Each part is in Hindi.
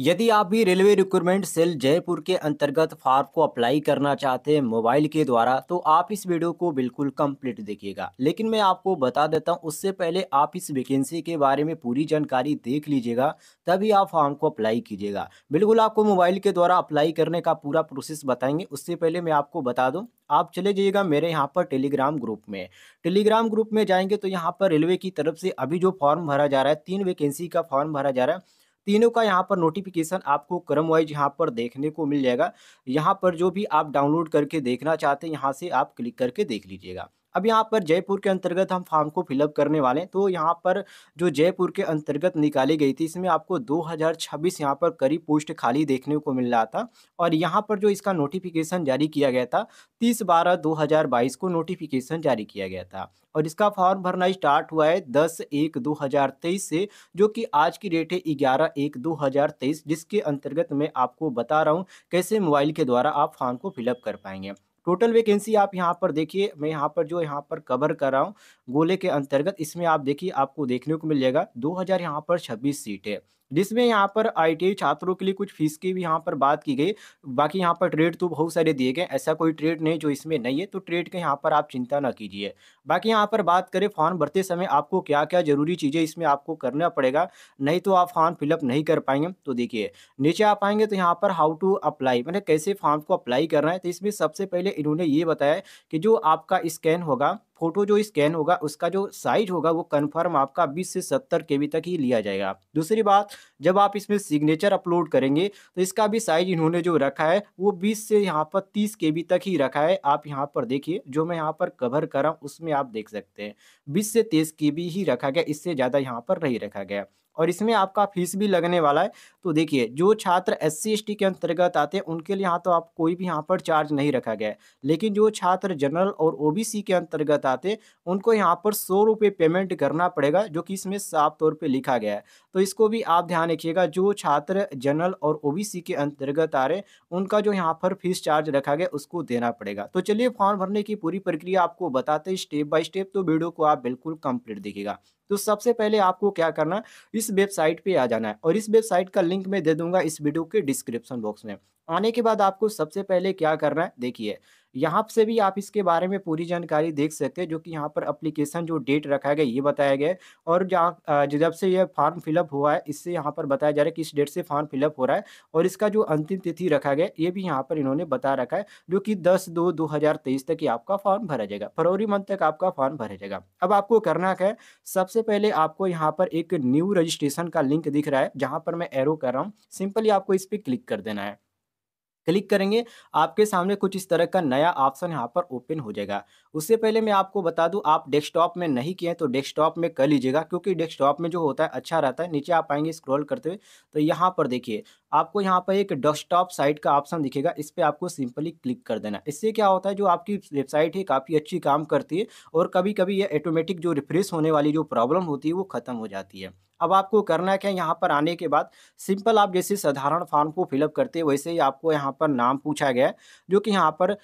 यदि आप भी रेलवे रिक्रूटमेंट सेल जयपुर के अंतर्गत फार्म को अप्लाई करना चाहते हैं मोबाइल के द्वारा तो आप इस वीडियो को बिल्कुल कंप्लीट देखिएगा लेकिन मैं आपको बता देता हूं उससे पहले आप इस वैकेंसी के बारे में पूरी जानकारी देख लीजिएगा तभी आप फार्म को अप्लाई कीजिएगा बिल्कुल आपको मोबाइल के द्वारा अप्लाई करने का पूरा प्रोसेस बताएंगे उससे पहले मैं आपको बता दूँ आप चले जाइएगा मेरे यहाँ पर टेलीग्राम ग्रुप में टेलीग्राम ग्रुप में जाएंगे तो यहाँ पर रेलवे की तरफ से अभी जो फॉर्म भरा जा रहा है तीन वैकेंसी का फॉर्म भरा जा रहा है तीनों का यहाँ पर नोटिफिकेशन आपको क्रम वाइज यहाँ पर देखने को मिल जाएगा यहाँ पर जो भी आप डाउनलोड करके देखना चाहते हैं यहाँ से आप क्लिक करके देख लीजिएगा अब यहाँ पर जयपुर के अंतर्गत हम फॉर्म को फिलअप करने वाले हैं तो यहाँ पर जो जयपुर के अंतर्गत निकाली गई थी इसमें आपको 2026 यहाँ पर करीब पोस्ट खाली देखने को मिल रहा था और यहाँ पर जो इसका नोटिफिकेशन जारी किया गया था तीस बारह दो को नोटिफिकेशन जारी किया गया था और इसका फॉर्म भरना स्टार्ट हुआ है दस एक दो से जो कि आज की डेट है ग्यारह एक दो जिसके अंतर्गत मैं आपको बता रहा हूँ कैसे मोबाइल के द्वारा आप फॉर्म को फिलअप कर पाएंगे टोटल वैकेंसी आप यहाँ पर देखिए मैं यहाँ पर जो यहाँ पर कवर कर रहा हूँ गोले के अंतर्गत इसमें आप देखिए आपको देखने को मिल जाएगा दो हज़ार यहाँ पर छब्बीस सीट है जिसमें यहाँ पर आई छात्रों के लिए कुछ फीस की भी यहाँ पर बात की गई बाकी यहाँ पर ट्रेड तो बहुत सारे दिए गए ऐसा कोई ट्रेड नहीं जो इसमें नहीं है तो ट्रेड के यहाँ पर आप चिंता ना कीजिए बाकी यहाँ पर बात करें फॉर्म भरते समय आपको क्या क्या जरूरी चीज़ें इसमें आपको करना पड़ेगा नहीं तो आप फॉर्म फिलअप नहीं कर पाएंगे तो देखिए नीचे आप आएंगे तो यहाँ पर हाउ टू अप्लाई मैंने कैसे फॉर्म को अप्लाई करना है तो इसमें सबसे पहले इन्होंने ये बताया कि जो आपका स्कैन होगा फोटो जो स्कैन होगा उसका जो साइज होगा वो कन्फर्म आपका बीस से सत्तर के तक ही लिया जाएगा दूसरी बात जब आप इसमें सिग्नेचर अपलोड करेंगे तो इसका भी साइज इन्होंने जो रखा है वो बीस से यहाँ पर तीस के तक ही रखा है आप यहाँ पर देखिए जो मैं यहाँ पर कवर कर रहा हूँ उसमें आप देख सकते हैं बीस से तेईस के ही रखा गया इससे ज़्यादा यहाँ पर नहीं रखा गया और इसमें आपका फीस भी लगने वाला है तो देखिए जो छात्र एस सी के अंतर्गत आते हैं उनके लिए यहाँ तो आप कोई भी यहाँ पर चार्ज नहीं रखा गया है लेकिन जो छात्र जनरल और ओ के अंतर्गत आते उनको यहाँ पर सौ रुपये पेमेंट करना पड़ेगा जो कि इसमें साफ तौर पर लिखा गया है तो इसको भी आप ध्यान रखिएगा जो छात्र जनरल और ओ के अंतर्गत आ रहे उनका जो यहाँ पर फीस चार्ज रखा गया उसको देना पड़ेगा तो चलिए फॉर्म भरने की पूरी प्रक्रिया आपको बताते स्टेप बाय स्टेप तो वीडियो को आप बिल्कुल कंप्लीट देखिएगा तो सबसे पहले आपको क्या करना इस वेबसाइट पे आ जाना है और इस वेबसाइट का लिंक मैं दे दूंगा इस वीडियो के डिस्क्रिप्शन बॉक्स में आने के बाद आपको सबसे पहले क्या करना है देखिए यहाँ से भी आप इसके बारे में पूरी जानकारी देख सकते हैं जो कि यहाँ पर अप्लीकेशन जो डेट रखा गया ये बताया गया है और जहाँ जब से यह फॉर्म फिलअप हुआ है इससे यहाँ पर बताया जा रहा है कि इस डेट से फॉर्म फिलअप हो रहा है और इसका जो अंतिम तिथि रखा गया ये भी यहाँ पर इन्होंने बता रखा है जो कि दस दो दो तक ही आपका फॉर्म भरा जाएगा फरवरी मंथ तक आपका फॉर्म भरा जाएगा अब आपको करना क्या है सबसे पहले आपको यहाँ पर एक न्यू रजिस्ट्रेशन का लिंक दिख रहा है जहाँ पर मैं एरो कर रहा हूँ सिंपली आपको इस पर क्लिक कर देना है क्लिक करेंगे आपके सामने कुछ इस तरह का नया ऑप्शन यहाँ पर ओपन हो जाएगा उससे पहले मैं आपको बता दूं आप डेस्कटॉप में नहीं किए तो डेस्कटॉप में कर लीजिएगा क्योंकि डेस्कटॉप में जो होता है अच्छा रहता है नीचे आप आएंगे स्क्रॉल करते हुए तो यहाँ पर देखिए आपको यहाँ पर एक डेस्कटॉप साइट का ऑप्शन दिखेगा इस पर आपको सिंपली क्लिक कर देना इससे क्या होता है जो आपकी वेबसाइट है काफ़ी अच्छी काम करती है और कभी कभी ये ऑटोमेटिक जो रिफ्रेश होने वाली जो प्रॉब्लम होती है वो ख़त्म हो जाती है अब आपको करना क्या है यहाँ पर आने के बाद सिंपल आप जैसे साधारण फॉर्म को फिलअप करते हैं वैसे ही आपको यहाँ पर नाम पूछा गया है जो कि यहाँ पर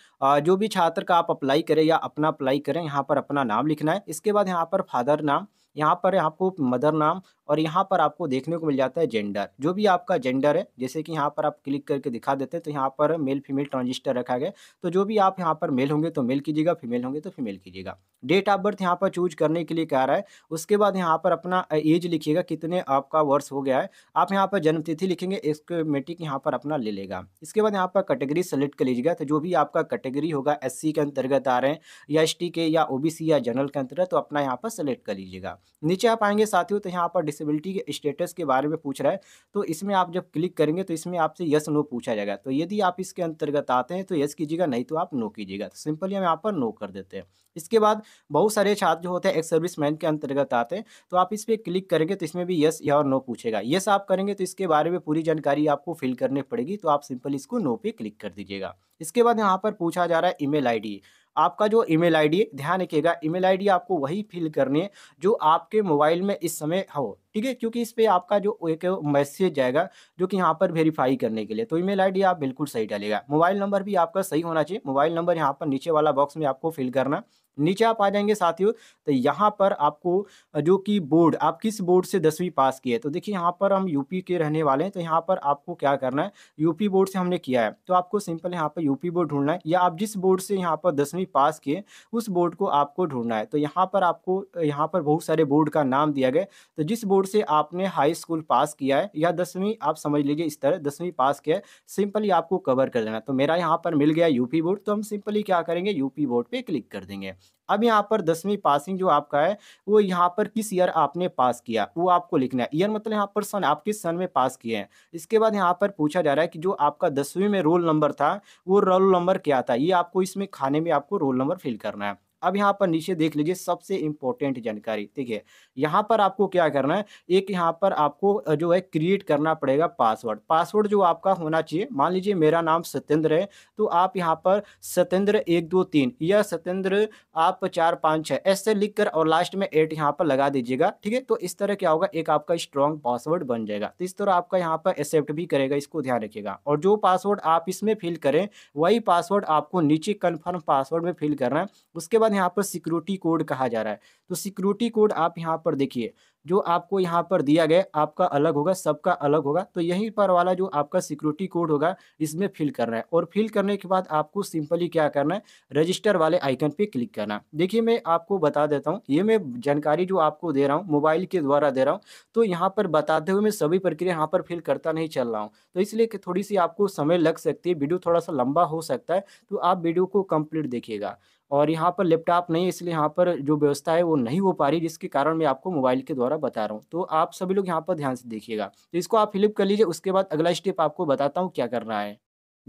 जो भी छात्र का आप अप्लाई करें या अपना अप्लाई करें यहाँ पर अपना नाम लिखना है इसके बाद यहाँ पर फादर नाम यहाँ पर आपको मदर नाम और यहाँ पर आपको देखने को मिल जाता है जेंडर जो भी आपका जेंडर है जैसे कि यहाँ पर आप क्लिक करके दिखा देते हैं तो यहाँ पर मेल फीमेल ट्रांजिस्टर रखा गया तो जो भी आप यहाँ पर मेल होंगे तो मेल कीजिएगा फीमेल होंगे तो फीमेल कीजिएगा डेट ऑफ बर्थ यहाँ पर चूज करने के लिए कह रहा है उसके बाद यहाँ पर अपना एज लिखिएगा कितने आपका वर्ष हो गया है आप यहाँ पर जन्मतिथि लिखेंगे एक्सक्योमेटिक यहाँ पर अपना ले लेगा इसके बाद यहाँ पर कैटेगरी सेलेक्ट कर लीजिएगा तो जो भी आपका कैटेगरी होगा एस के अंतर्गत आ रहे हैं या एस के या ओ या जनरल के अंतर्गत तो अपना यहाँ पर सेलेक्ट कर लीजिएगा नीचे आप आएंगे साथियों तो यहाँ पर डिसेबिलिटी के स्टेटस के बारे में पूछ रहा है तो इसमें आप जब क्लिक करेंगे तो इसमें आपसे यस नो पूछा जाएगा तो यदि आप इसके अंतर्गत आते हैं तो यस कीजिएगा नहीं तो आप नो कीजिएगा तो सिंपली हम यहाँ पर नो कर देते हैं इसके बाद बहुत सारे छात्र जो होते हैं एक सर्विस मैन के अंतर्गत आते हैं तो आप इस पर क्लिक करेंगे तो इसमें भी यस या और नो पूछेगा यस आप करेंगे तो इसके बारे में पूरी जानकारी आपको फिल करनी पड़ेगी तो आप सिंपली इसको नो पे क्लिक कर दीजिएगा इसके बाद यहाँ पर पूछा जा रहा है ईमेल आईडी आपका जो ईमेल आईडी ध्यान रखिएगा ईमेल आईडी आपको वही फिल करनी है जो आपके मोबाइल में इस समय हो ठीक है क्योंकि इस पर आपका जो एक मैसेज जाएगा जो कि यहाँ पर वेरीफाई करने के लिए तो ईमेल आईडी आप बिल्कुल सही डालेगा मोबाइल नंबर भी आपका सही होना चाहिए मोबाइल नंबर यहाँ पर नीचे वाला बॉक्स में आपको फिल करना नीचे आप आ जाएंगे साथियों तो यहाँ पर आपको जो कि बोर्ड आप किस बोर्ड से दसवीं पास किए तो देखिए यहाँ पर हम यूपी के रहने वाले हैं तो यहाँ पर आपको क्या करना है यूपी बोर्ड से हमने किया है तो आपको सिंपल यहाँ पर यूपी बोर्ड ढूंढना है या आप जिस बोर्ड से यहाँ पर दसवीं पास किए उस बोर्ड को आपको ढूंढना है तो यहाँ पर आपको यहाँ पर बहुत सारे बोर्ड का नाम दिया गया तो जिस बोर्ड से आपने हाई स्कूल पास किया है या दसवीं आप समझ लीजिए इस तरह दसवीं पास किया है सिंपली आपको कवर कर देना तो मेरा यहाँ पर मिल गया यूपी बोर्ड तो हम सिंपली क्या करेंगे यूपी बोर्ड पर क्लिक कर देंगे अब यहाँ पर दसवीं पासिंग जो आपका है वो यहाँ पर किस ईयर आपने पास किया वो आपको लिखना है ईयर मतलब यहाँ पर सन आप किस सन में पास किए हैं इसके बाद यहाँ पर पूछा जा रहा है कि जो आपका दसवीं में रोल नंबर था वो रोल नंबर क्या था ये आपको इसमें खाने में आपको रोल नंबर फिल करना है अब यहाँ पर नीचे देख लीजिए सबसे इंपॉर्टेंट जानकारी ठीक है यहाँ पर आपको क्या करना है एक यहाँ पर आपको जो है क्रिएट करना पड़ेगा पासवर्ड पासवर्ड जो आपका होना चाहिए मान लीजिए मेरा नाम सत्येंद्र है तो आप यहाँ पर सत्येंद्र एक दो तीन या सत्येंद्र आप चार पाँच छः ऐसे लिख कर और लास्ट में एट यहाँ पर लगा दीजिएगा ठीक है तो इस तरह क्या होगा एक आपका स्ट्रॉन्ग पासवर्ड बन जाएगा तो इस तरह आपका यहाँ पर एक्सेप्ट भी करेगा इसको ध्यान रखिएगा और जो पासवर्ड आप इसमें फिल करें वही पासवर्ड आपको नीचे कन्फर्म पासवर्ड में फिल करना है उसके बाद बाद यहाँ पर सिक्योरिटी कोड कहा जा रहा है तो सिक्योरिटी कोड आप यहाँ पर देखिए जो आपको यहाँ पर दिया गया आपका अलग होगा सबका अलग होगा तो यहीं पर वाला जो आपका सिक्योरिटी कोड होगा इसमें फिल करना है और फिल करने के बाद आपको सिंपली क्या करना है रजिस्टर वाले आइकन पे क्लिक करना देखिए मैं आपको बता देता हूँ ये मैं जानकारी जो आपको दे रहा हूँ मोबाइल के द्वारा दे रहा हूँ तो यहाँ पर बताते हुए मैं सभी प्रक्रिया यहाँ पर फिल करता नहीं चल रहा हूँ तो इसलिए थोड़ी सी आपको समय लग सकती है वीडियो थोड़ा सा लंबा हो सकता है तो आप वीडियो को कम्प्लीट देखिएगा और यहाँ पर लैपटॉप नहीं है इसलिए यहाँ पर जो व्यवस्था है वो नहीं हो पा रही जिसके कारण मैं आपको मोबाइल के द्वारा बता रहा हूँ तो आप सभी लोग यहाँ पर ध्यान से देखिएगा तो इसको आप फिलिप कर लीजिए उसके बाद अगला स्टेप आपको बताता हूँ क्या करना है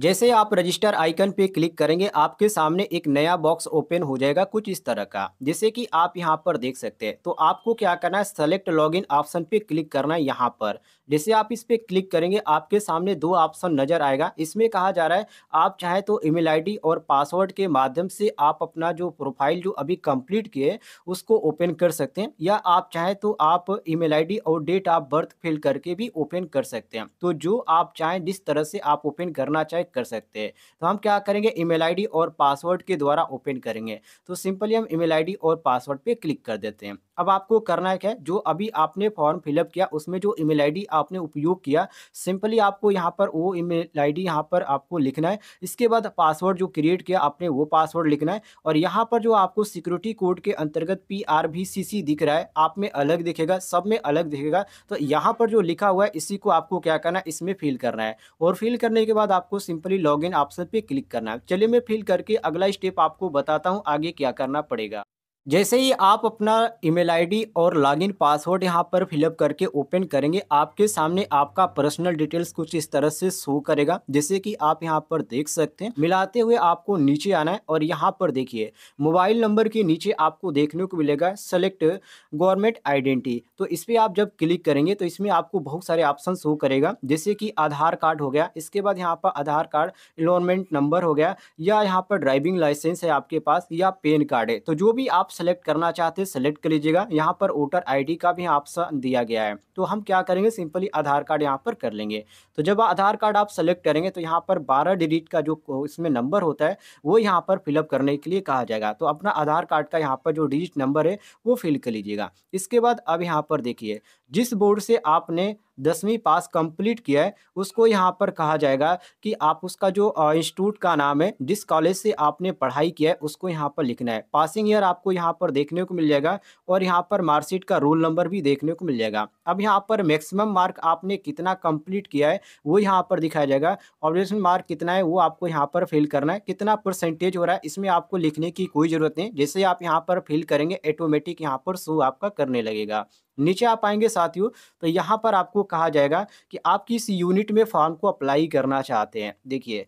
जैसे आप रजिस्टर आइकन पे क्लिक करेंगे आपके सामने एक नया बॉक्स ओपन हो जाएगा कुछ इस तरह का जैसे कि आप यहाँ पर देख सकते हैं तो आपको क्या करना है सेलेक्ट लॉगिन ऑप्शन पे क्लिक करना है यहाँ पर जैसे आप इस पर क्लिक करेंगे आपके सामने दो ऑप्शन नज़र आएगा इसमें कहा जा रहा है आप चाहे तो ईमेल आईडी और पासवर्ड के माध्यम से आप अपना जो प्रोफाइल जो अभी कम्प्लीट किए उसको ओपन कर सकते हैं या आप चाहे तो आप ईमेल मेल और डेट ऑफ बर्थ फिल करके भी ओपन कर सकते हैं तो जो आप चाहें जिस तरह से आप ओपन करना चाहें चेक कर सकते हैं तो हम क्या करेंगे ईमेल आईडी और पासवर्ड के द्वारा ओपन करेंगे तो सिंपली हम ईमेल आईडी और पासवर्ड पे क्लिक कर देते हैं अब आपको करना है क्या जो अभी आपने फॉर्म फिलअप किया उसमें जो ईमेल आईडी आपने उपयोग किया सिंपली आपको यहाँ पर वो ईमेल आईडी यहाँ पर आपको लिखना है इसके बाद पासवर्ड जो क्रिएट किया आपने वो पासवर्ड लिखना है और यहाँ पर जो आपको सिक्योरिटी कोड के अंतर्गत P R B C C दिख रहा है आप में अलग दिखेगा सब में अलग दिखेगा तो यहाँ पर जो लिखा हुआ है इसी को आपको क्या करना है इसमें फिल करना है और फिल करने के बाद आपको सिंपली लॉग इन ऑप्शन पर क्लिक करना है चलिए मैं फिल करके अगला स्टेप आपको बताता हूँ आगे क्या करना पड़ेगा जैसे ही आप अपना ईमेल आईडी और लॉगिन पासवर्ड यहाँ पर फिलअप करके ओपन करेंगे आपके सामने आपका पर्सनल डिटेल्स कुछ इस तरह से शो करेगा जैसे कि आप यहाँ पर देख सकते हैं मिलाते हुए आपको नीचे आना है और यहाँ पर देखिए मोबाइल नंबर के नीचे आपको देखने को मिलेगा सेलेक्ट गवर्नमेंट आइडेंटिटी तो इस पर आप जब क्लिक करेंगे तो इसमें आपको बहुत सारे ऑप्शन शो करेगा जैसे कि आधार कार्ड हो गया इसके बाद यहाँ पर आधार कार्ड इनरोलमेंट नंबर हो गया या यहाँ पर ड्राइविंग लाइसेंस है आपके पास या पेन कार्ड है तो जो भी आप सेलेक्ट करना चाहते हैं सेलेक्ट कर लीजिएगा यहाँ पर वोटर आईडी का भी ऑप्शन दिया गया है तो हम क्या करेंगे सिंपली आधार कार्ड यहाँ पर कर लेंगे तो जब आधार कार्ड आप सेलेक्ट करेंगे तो यहाँ पर बारह डिजिट का जो इसमें नंबर होता है वो यहाँ पर फिलअप करने के लिए कहा जाएगा तो अपना आधार कार्ड का यहाँ पर जो डिजिट नंबर है वो फिल कर लीजिएगा इसके बाद अब यहाँ पर देखिए जिस बोर्ड से आपने दसवीं पास कंप्लीट किया है उसको यहाँ पर कहा जाएगा कि आप उसका जो इंस्टीट्यूट का नाम है जिस कॉलेज से आपने पढ़ाई किया है उसको यहाँ पर लिखना है पासिंग ईयर आपको यहाँ पर देखने को मिल जाएगा और यहाँ पर मार्कशीट का रोल नंबर भी देखने को मिल जाएगा अब यहाँ पर मैक्सिमम मार्क आपने कितना कम्प्लीट किया है वो यहाँ पर दिखाया जाएगा ऑब्जेक्शन मार्क कितना है वो आपको यहाँ पर फिल करना है कितना परसेंटेज हो रहा है इसमें आपको लिखने की कोई ज़रूरत नहीं जैसे आप यहाँ पर फिल करेंगे ऑटोमेटिक यहाँ पर शो आपका करने लगेगा नीचे आप आएंगे साथियों तो यहाँ पर आपको कहा जाएगा कि आप किस यूनिट में फॉर्म को अप्लाई करना चाहते हैं देखिए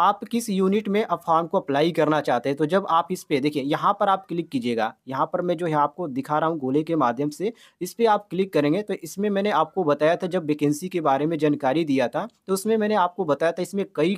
आप किस यूनिट में अब फॉर्म को अप्लाई करना चाहते हैं तो जब आप इस पे देखिए यहाँ पर आप क्लिक कीजिएगा यहाँ पर मैं जो है आपको दिखा रहा हूँ गोले के माध्यम से इस पर आप क्लिक करेंगे तो इसमें मैंने आपको बताया था जब वैकेंसी के बारे में जानकारी दिया था तो उसमें मैंने आपको बताया था इसमें कई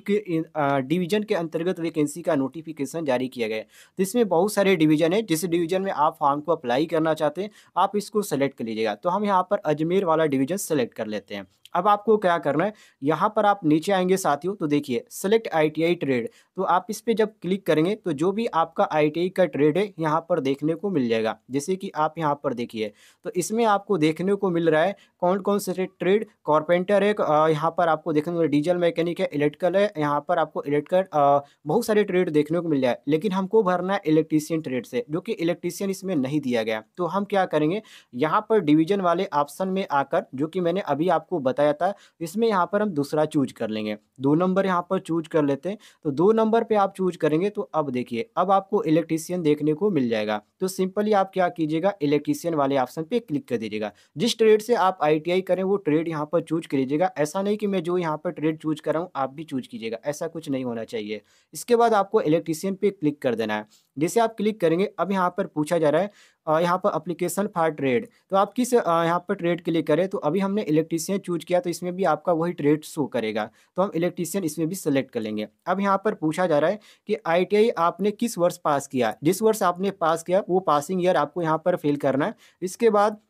डिवीजन के अंतर्गत वैकेंसी का नोटिफिकेशन जारी किया गया तो इसमें बहुत सारे डिवीजन है जिस डिवीजन में आप फॉर्म को अप्लाई करना चाहते हैं आप इसको सेलेक्ट कर लीजिएगा तो हम यहाँ पर अजमेर वाला डिवीजन सेलेक्ट कर लेते हैं अब आपको क्या करना है यहाँ पर आप नीचे आएंगे साथियों तो देखिए सेलेक्ट आई ट्रेड तो आप इस पर जब क्लिक करेंगे तो जो भी आपका आई का ट्रेड है यहाँ पर देखने को मिल जाएगा जैसे कि आप यहाँ पर देखिए तो इसमें आपको देखने को मिल रहा है कौन कौन से ट्रेड कॉरपेंटर है यहाँ पर आपको देखने को डीजल मैकेनिक है इलेक्ट्रिकल है यहाँ पर आपको इलेक्ट्रिकल बहुत सारे ट्रेड देखने को मिल जाए लेकिन हमको भरना है इलेक्ट्रीशियन ट्रेड से जो कि इलेक्ट्रीशियन इसमें नहीं दिया गया तो हम क्या करेंगे यहाँ पर डिवीजन वाले ऑप्शन में आकर जो कि मैंने अभी आपको बताया बताया जाता है इसमें यहाँ पर हम दूसरा चूज कर लेंगे दो नंबर यहाँ पर चूज कर लेते हैं तो दो नंबर पे आप चूज करेंगे तो अब देखिए अब आपको इलेक्ट्रीशियन देखने को मिल जाएगा तो सिंपली आप क्या कीजिएगा इलेक्ट्रीशियन वाले ऑप्शन पे क्लिक कर दीजिएगा जिस ट्रेड से आप आई करें वो ट्रेड यहाँ पर चूज कर लीजिएगा ऐसा नहीं कि मैं जो यहाँ पर ट्रेड चूज कर रहा हूँ आप भी चूज कीजिएगा ऐसा कुछ नहीं होना चाहिए इसके बाद आपको इलेक्ट्रीशियन पे क्लिक कर देना है जैसे आप क्लिक करेंगे अब यहाँ पर पूछा जा रहा है यहाँ पर अप्लीकेशन फॉर ट्रेड तो आप किस यहाँ पर ट्रेड के लिए करें तो अभी हमने इलेक्ट्रीशियन चूज किया तो इसमें भी आपका वही ट्रेड शो करेगा तो हम इलेक्ट्रीशियन इसमें भी सिलेक्ट कर लेंगे अब यहाँ पर पूछा जा रहा है कि आई आपने किस वर्ष पास किया जिस वर्ष आपने पास किया वो पासिंग ईयर आपको यहाँ पर फिल करना है इसके बाद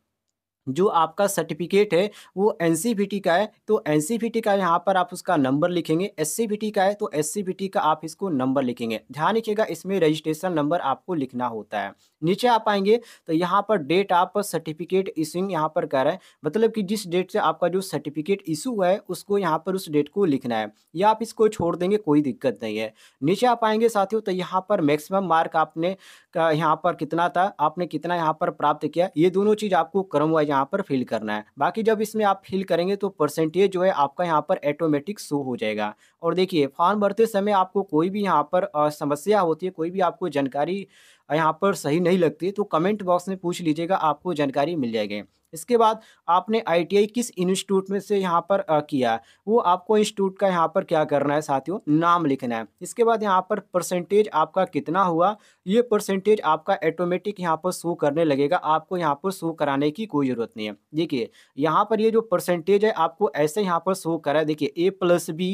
जो आपका सर्टिफिकेट है वो एन का है तो एन का यहाँ पर आप उसका नंबर लिखेंगे एस का है तो एस का आप इसको नंबर लिखेंगे ध्यान रखिएगा इसमें रजिस्ट्रेशन नंबर आपको लिखना होता है नीचे आप आएंगे तो यहाँ पर डेट आप सर्टिफिकेट इशूंग यहाँ पर कर रहे हैं मतलब कि जिस डेट से आपका जो सर्टिफिकेट इशू हुआ है उसको यहाँ पर उस डेट को लिखना है या आप इसको छोड़ देंगे कोई दिक्कत नहीं है नीचे आप आएंगे साथियों तो यहाँ पर मैक्सिमम मार्क आपने का यहाँ पर कितना था आपने कितना यहाँ पर प्राप्त किया ये दोनों चीज़ आपको क्रम वाइज यहाँ पर फिल करना है बाकी जब इसमें आप फिल करेंगे तो परसेंटेज जो है आपका यहाँ पर ऑटोमेटिक शो हो जाएगा और देखिए फॉर्म भरते समय आपको कोई भी यहाँ पर समस्या होती है कोई भी आपको जानकारी यहाँ पर सही नहीं लगती तो कमेंट बॉक्स में पूछ लीजिएगा आपको जानकारी मिल जाएगी इसके बाद आपने आईटीआई किस इंस्टीट्यूट में से यहाँ पर किया है वो आपको इंस्टीट्यूट का यहाँ पर क्या करना है साथियों नाम लिखना है इसके बाद यहाँ पर परसेंटेज आपका कितना हुआ ये परसेंटेज आपका ऑटोमेटिक यहाँ पर शो करने लगेगा आपको यहाँ पर शो कराने की कोई ज़रूरत नहीं है देखिए यहाँ पर ये जो परसेंटेज है आपको ऐसे यहाँ पर शो करा देखिए A plus B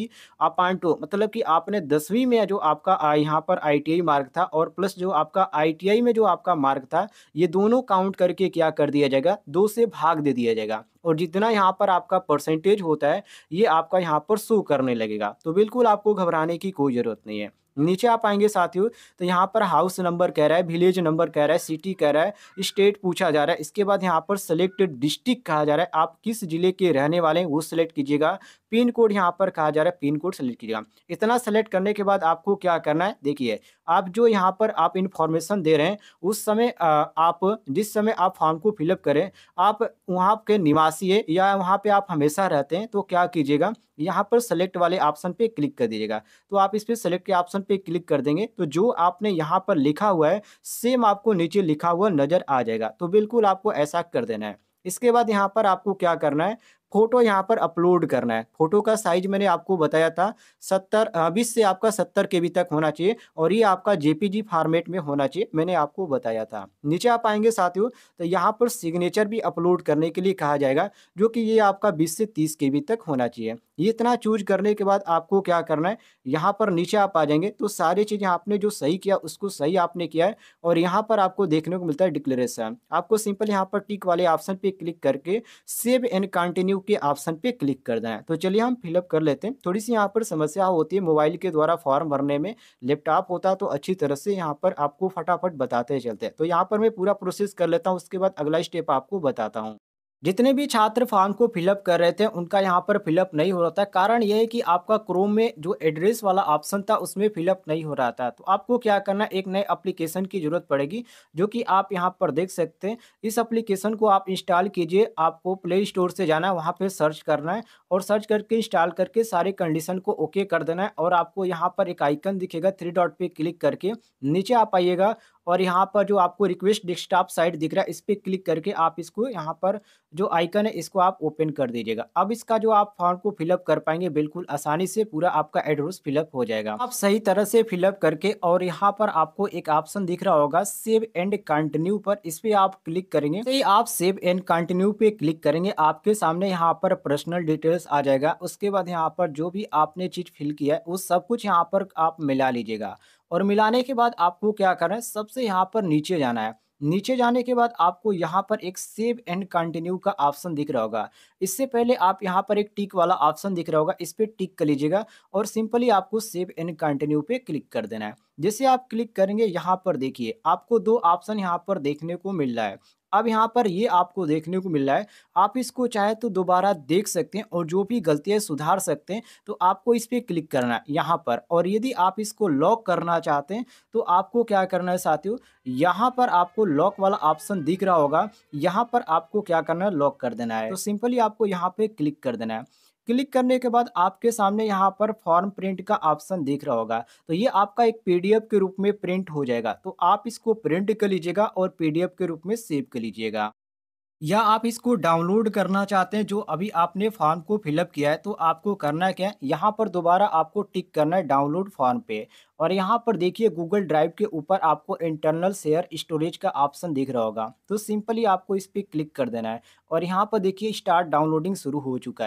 upon two मतलब कि आपने दसवीं में जो आपका यहाँ पर आई मार्क था और प्लस जो आपका आई में जो आपका मार्क था ये दोनों काउंट करके क्या कर दिया जाएगा दो से भाग दे दिया जाएगा और जितना यहाँ पर आपका परसेंटेज होता है ये आपका यहाँ पर शो करने लगेगा तो बिल्कुल आपको घबराने की कोई ज़रूरत नहीं है नीचे आप आएंगे साथियों तो यहाँ पर हाउस नंबर कह रहा है विलेज नंबर कह रहा है सिटी कह रहा है स्टेट पूछा जा रहा है इसके बाद यहाँ पर सेलेक्टेड डिस्ट्रिक्ट कहा जा रहा है आप किस जिले के रहने वाले हैं वो सिलेक्ट कीजिएगा पिन कोड यहाँ पर कहा जा रहा है पिन कोड सेलेक्ट कीजिएगा इतना सेलेक्ट करने के बाद आपको क्या करना है देखिए आप जो यहाँ पर आप इन्फॉर्मेशन दे रहे हैं उस समय आप जिस समय आप फॉर्म को फिलअप करें आप वहाँ के निवास निवासी है या वहाँ पे आप हमेशा रहते हैं तो क्या कीजिएगा यहाँ पर सेलेक्ट वाले ऑप्शन पे क्लिक कर दीजिएगा तो आप इस पर सेलेक्ट के ऑप्शन पे क्लिक कर देंगे तो जो आपने यहाँ पर लिखा हुआ है सेम आपको नीचे लिखा हुआ नज़र आ जाएगा तो बिल्कुल आपको ऐसा कर देना है इसके बाद यहाँ पर आपको क्या करना है फोटो यहाँ पर अपलोड करना है फोटो का साइज मैंने आपको बताया था सत्तर बीस से आपका सत्तर के बी तक होना चाहिए और ये आपका जेपीजी फॉर्मेट में होना चाहिए मैंने आपको बताया था नीचे आप आएंगे साथियों तो यहाँ पर सिग्नेचर भी अपलोड करने के लिए कहा जाएगा जो कि ये आपका बीस से तीस के बी तक होना चाहिए ये इतना चूज करने के बाद आपको क्या करना है यहाँ पर नीचे आप आ जाएंगे तो सारी चीज़ें आपने जो सही किया उसको सही आपने किया है और यहाँ पर आपको देखने को मिलता है डिक्लेरेशन आपको सिंपल यहाँ पर टिक वाले ऑप्शन पे क्लिक करके सेव एंड कंटिन्यू के ऑप्शन पे क्लिक कर देना है तो चलिए हम फिलअप कर लेते हैं थोड़ी सी यहाँ पर समस्या होती है मोबाइल के द्वारा फॉर्म भरने में लैपटॉप होता तो अच्छी तरह से यहाँ पर आपको फटाफट बताते चलते हैं तो यहाँ पर मैं पूरा प्रोसेस कर लेता हूँ उसके बाद अगला स्टेप आपको बताता हूँ जितने भी छात्र फॉर्म को फिलअप कर रहे थे उनका यहाँ पर फिलअप नहीं हो रहा था कारण यह है कि आपका क्रोम में जो एड्रेस वाला ऑप्शन था उसमें फिलअप नहीं हो रहा था तो आपको क्या करना एक नए एप्लीकेशन की ज़रूरत पड़ेगी जो कि आप यहाँ पर देख सकते हैं इस एप्लीकेशन को आप इंस्टॉल कीजिए आपको प्ले स्टोर से जाना है वहाँ पर सर्च करना है और सर्च करके इंस्टॉल करके सारे कंडीशन को ओके कर देना है और आपको यहाँ पर एक आइकन दिखेगा थ्री डॉट पर क्लिक करके नीचे आप आइएगा और यहाँ पर जो आपको रिक्वेस्ट डेस्कटॉप साइट दिख रहा है इस पर क्लिक करके आप इसको यहाँ पर जो आइकन है इसको आप ओपन कर दीजिएगा अब इसका जो आप फॉर्म को फिलअप कर पाएंगे बिल्कुल आसानी से पूरा आपका एड्रेस फिलअप हो जाएगा आप सही तरह से फिलअप करके और यहाँ पर आपको एक ऑप्शन दिख रहा होगा सेव एंड कंटिन्यू पर इस पर आप क्लिक करेंगे तो आप सेव एंड कंटिन्यू पे क्लिक करेंगे आपके सामने यहाँ पर पर्सनल डिटेल्स आ जाएगा उसके बाद यहाँ पर जो भी आपने चीज फिल किया है वो सब कुछ यहाँ पर आप मिला लीजिएगा और मिलाने के बाद आपको क्या करना है सबसे यहाँ पर नीचे जाना है नीचे जाने के बाद आपको यहाँ पर एक सेव एंड कंटिन्यू का ऑप्शन दिख रहा होगा इससे पहले आप यहाँ पर एक टिक वाला ऑप्शन दिख रहा होगा इस पर टिक कर लीजिएगा और सिंपली आपको सेव एंड कंटिन्यू पे क्लिक कर देना है जैसे आप क्लिक करेंगे यहाँ पर देखिए आपको दो ऑप्शन यहाँ पर देखने को मिल रहा है अब यहाँ पर ये आपको देखने को मिल रहा है आप इसको चाहे तो दोबारा देख सकते हैं और जो भी गलतियाँ सुधार सकते हैं तो आपको इस पर क्लिक करना है यहाँ पर और यदि आप इसको लॉक करना चाहते हैं तो आपको क्या करना है साथियों यहाँ पर आपको लॉक वाला ऑप्शन दिख रहा होगा यहाँ पर आपको क्या करना है लॉक कर देना है तो सिंपली आपको यहाँ पर क्लिक कर देना है क्लिक करने के बाद आपके सामने यहाँ पर फॉर्म प्रिंट का ऑप्शन दिख रहा होगा तो ये आपका एक पीडीएफ के रूप में प्रिंट हो जाएगा तो आप इसको प्रिंट कर लीजिएगा और पीडीएफ के रूप में सेव कर लीजिएगा या आप इसको डाउनलोड करना चाहते हैं जो अभी आपने फॉर्म को फिलअप किया है तो आपको करना क्या है यहाँ पर दोबारा आपको टिक करना है डाउनलोड फॉर्म पे और यहाँ पर देखिए गूगल ड्राइव के ऊपर आपको इंटरनल शेयर स्टोरेज का ऑप्शन दिख रहा होगा तो सिंपली आपको इस पर क्लिक कर देना है और यहाँ पर देखिए स्टार्ट डाउनलोडिंग शुरू हो चुका है